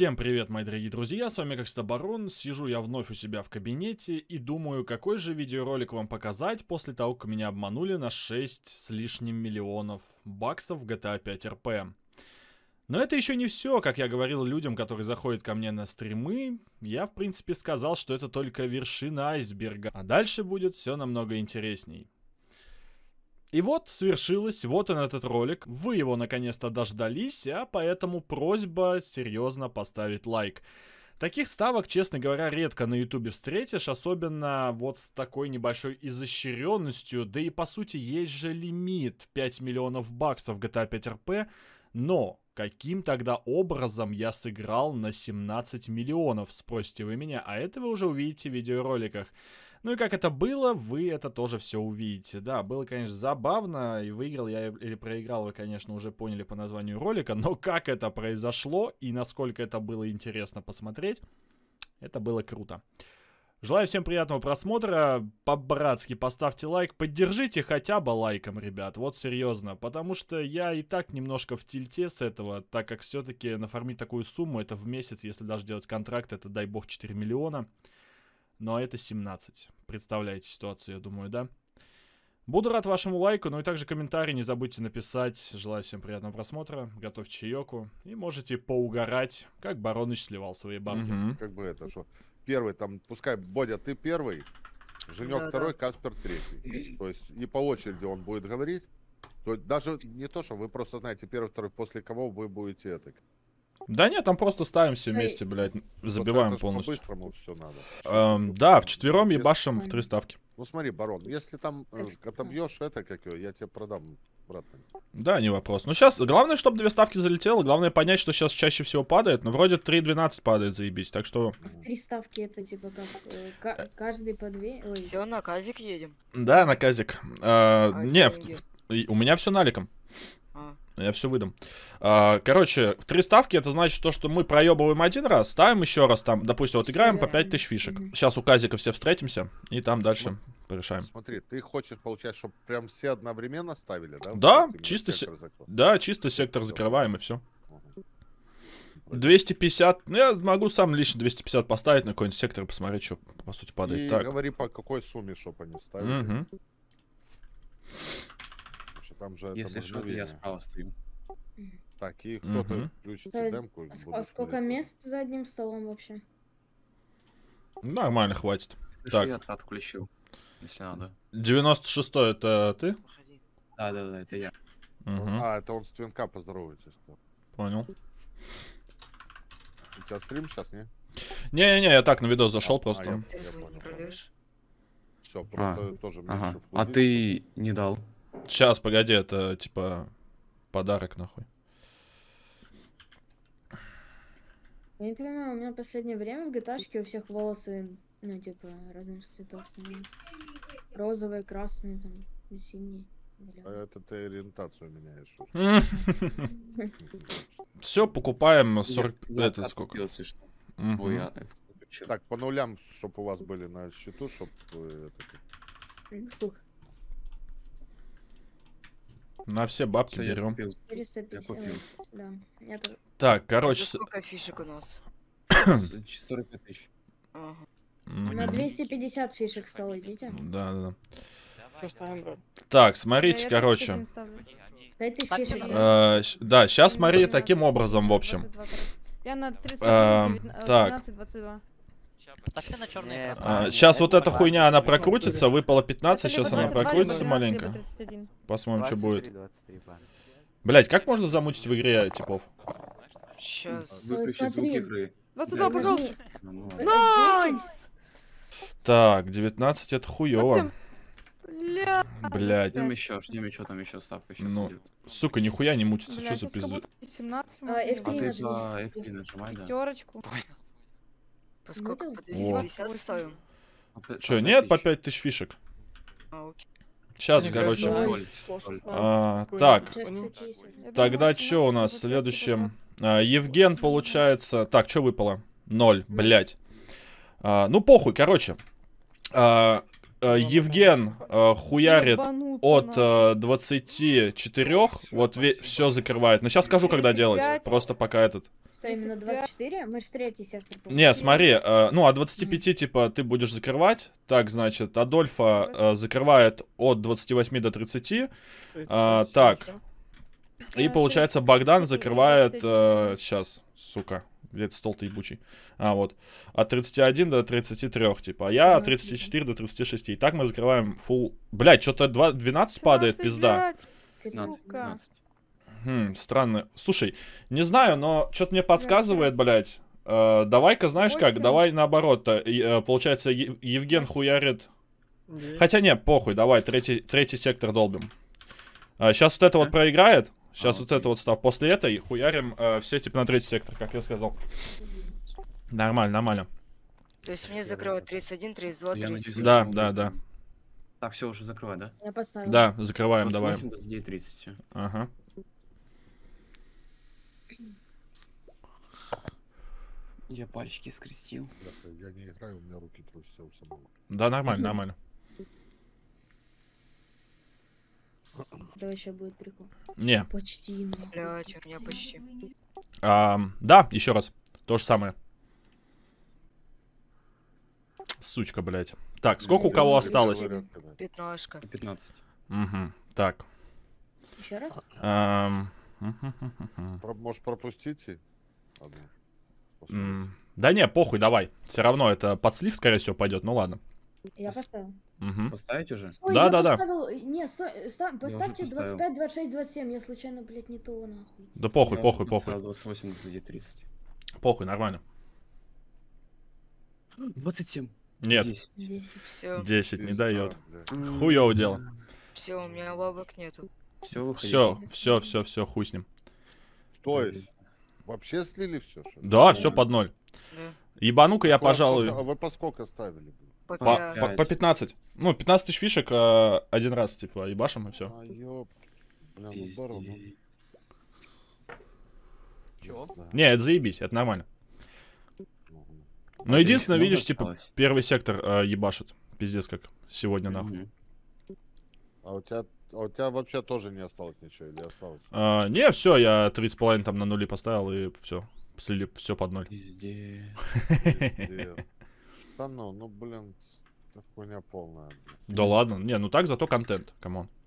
Всем привет, мои дорогие друзья, с вами как всегда Барон, сижу я вновь у себя в кабинете и думаю, какой же видеоролик вам показать после того, как меня обманули на 6 с лишним миллионов баксов GTA 5 RP. Но это еще не все, как я говорил людям, которые заходят ко мне на стримы, я в принципе сказал, что это только вершина айсберга, а дальше будет все намного интересней. И вот свершилось, вот он этот ролик. Вы его наконец-то дождались, а поэтому просьба серьезно поставить лайк. Таких ставок, честно говоря, редко на ютубе встретишь, особенно вот с такой небольшой изощренностью, да и по сути есть же лимит 5 миллионов баксов GTA 5 RP, но каким тогда образом я сыграл на 17 миллионов, спросите вы меня, а это вы уже увидите в видеороликах. Ну и как это было, вы это тоже все увидите. Да, было, конечно, забавно, и выиграл я или проиграл, вы, конечно, уже поняли по названию ролика, но как это произошло и насколько это было интересно посмотреть, это было круто. Желаю всем приятного просмотра. По-братски поставьте лайк. Поддержите хотя бы лайком, ребят. Вот серьезно. Потому что я и так немножко в тильте с этого, так как все-таки нафармить такую сумму, это в месяц, если даже делать контракт, это дай бог 4 миллиона но это 17. Представляете ситуацию, я думаю, да? Буду рад вашему лайку, ну и также комментарий не забудьте написать. Желаю всем приятного просмотра, готовьте чаеку и можете поугарать, как Бароныч сливал свои банки. Угу. Как бы это, что первый там, пускай, Бодя, ты первый, Женек да, второй, да. Каспер третий. То есть и по очереди он будет говорить. То есть даже не то, что вы просто знаете первый, второй, после кого вы будете это. Да нет, там просто ставим все вместе, блядь, забиваем вот полностью. По-быстрому все Эм, да, в четвером ебашим если... в три ставки. Ну смотри, барон, если там э, отобьешь это, как его, я тебе продам обратно. Да, не вопрос. Ну сейчас, главное, чтобы две ставки залетело, главное понять, что сейчас чаще всего падает, но вроде 3.12 падает, заебись, так что... А три ставки это типа как, э, э. каждый по две... Ой. Все, на казик едем. Да, на казик. Э, а, не, в, у меня все наликом. Но ну, я все выдам. А, короче, в три ставки это значит то, что мы проебываем один раз, ставим еще раз там, допустим, вот играем по 5000 фишек. Сейчас у Казика все встретимся и там дальше порешаем. Смотри, ты хочешь, получать, чтобы прям все одновременно ставили, да? Да, чисто, се... да чисто сектор закрываем и все. 250, ну я могу сам лично 250 поставить на какой-нибудь сектор посмотреть, что по сути падает. И так. говори по какой сумме, чтобы они ставили. Угу там же... Если что, я справа стою. Так, и кто-то угу. включит демку. А сколько смотреть. мест за одним столом вообще? Нормально, хватит. Слушай, так. Я отключил, если надо. 96 это ты? Да, да, да, это я. Угу. А, это он с твинка поздоровается. Что... Понял. У тебя стрим сейчас, не? Не-не-не, я так на видос зашел а, просто. А, я, я понял. Все, просто а. тоже Ага. А ты не дал. Сейчас, погоди, это типа подарок нахуй. Я не понимаю, у меня в последнее время в гташке у всех волосы, ну, типа, разных цветов становятся. Розовые, красные, там, синие. А это ты ориентацию меняешь. Все, покупаем 40... Это сколько? Так, по нулям, чтобы у вас были на счету, чтобы... На все бабки Что берем. Я купил. 450. Я купил. Да. Я тоже. Так, короче... Это сколько фишек у нас? 45 тысяч. Ага. Ну, на 250 фишек стало, идите. Ну, да, да, Так, смотрите, я короче. Э, да, сейчас смотри ну, таким образом, в общем. Я на 30, 19, эм, так сейчас а, вот эта хуйня, она прокрутится. Выпало 15, сейчас она прокрутится маленько. Посмотрим, что будет. Блять, как можно замутить в игре типов? Сейчас. Выключи звук игры. 22, пожалуйста. Ну, Найс! Так, 19 это хуёво. Блять. Ждем еще, ждем еще, там еще ставка сейчас ну, идет. Сука, нихуя не мутится, что за пизда? А ты по F3 нажимай, да? Пятерочку. Понял. По сколько? По 250 ставим? Че, а а нет по 5000 фишек? А, окей. Сейчас, Мне короче. Кажется, а, а так, тогда что у нас в следующем? А, Евген, получается... Так, что выпало? Ноль, блять. А, ну, похуй, короче. А, Э, Евген э, хуярит от э, 24, вот все закрывает. Но сейчас скажу, когда делать, просто пока этот. Что, именно 24? Мы же третий сектор. Не, смотри, э, ну, от 25, mm -hmm. типа, ты будешь закрывать. Так, значит, Адольфа э, закрывает от 28 до 30. Э, а, так. И, получается, Богдан закрывает... Э, сейчас, сука, где этот стол-то ебучий. А, вот. От 31 до 33, типа. А я от 34 до 36. И так мы закрываем full... Блять, что-то 12, 12 падает, пизда. 15, Хм, странно. Слушай, не знаю, но что-то мне подсказывает, блять. Э, давай-ка, знаешь как, давай наоборот-то. Э, получается, Евген хуярит... Хотя нет, похуй, давай, третий, третий сектор долбим. А, э, сейчас вот это вот э? проиграет, Сейчас а, вот это вот став. После этой хуярим э, все типа на третий сектор, как я сказал. Нормально, нормально. То есть мне закрывают 31, 32, 30. Да, да, да. Так, все, уже закрывай, да? Я поставил. Да, закрываем, давай. 29, 30, Ага. Я пальчики скрестил. Я не играю, у меня руки трусятся у самого. Да, нормально, нормально. Давай сейчас будет прикол. Не. Почти. Бля, черня почти. А, да, еще раз. То же самое. Сучка, блядь. Так, сколько у кого осталось? Пятнашка. Пятнадцать. Угу, так. Еще раз? Эм... Про можешь пропустить и... Да не, похуй, давай. Все равно это подслив скорее всего, пойдет. Ну ладно. Я поставил. Угу. Поставить уже? Ой, да, да, э, э, поставил... да. Не, со... Ста... поставьте 25, 26, 27. Я случайно, блядь, не то нахуй. Да похуй, я похуй, похуй. 28, 30. Похуй, нормально. 27. Нет. 10. 10, Все. 10 не дает. Да, да. Хуёво дело. Все, у меня лавок нету. Все, все, все, все, все, хуй с ним. То есть, вообще слили все? Да, все под ноль. Да. Ебану-ка я, пожалуй... А вы по сколько ставили? По, по, по, 15. Ну, 15 тысяч фишек э, один раз, типа, и башим и все. А, ёб... Бля, ну здорово. Чего? Не, это заебись, это нормально. Но единственное, видишь, типа, первый сектор э, ебашит. Пиздец как. Сегодня нахуй. А у тебя, а у тебя вообще тоже не осталось ничего или осталось? А, не, все, я 3,5 там на нули поставил и все. Слили все под ноль. Пиздец да ну, блин, хуйня полная. Да ладно, не, ну так зато контент, камон.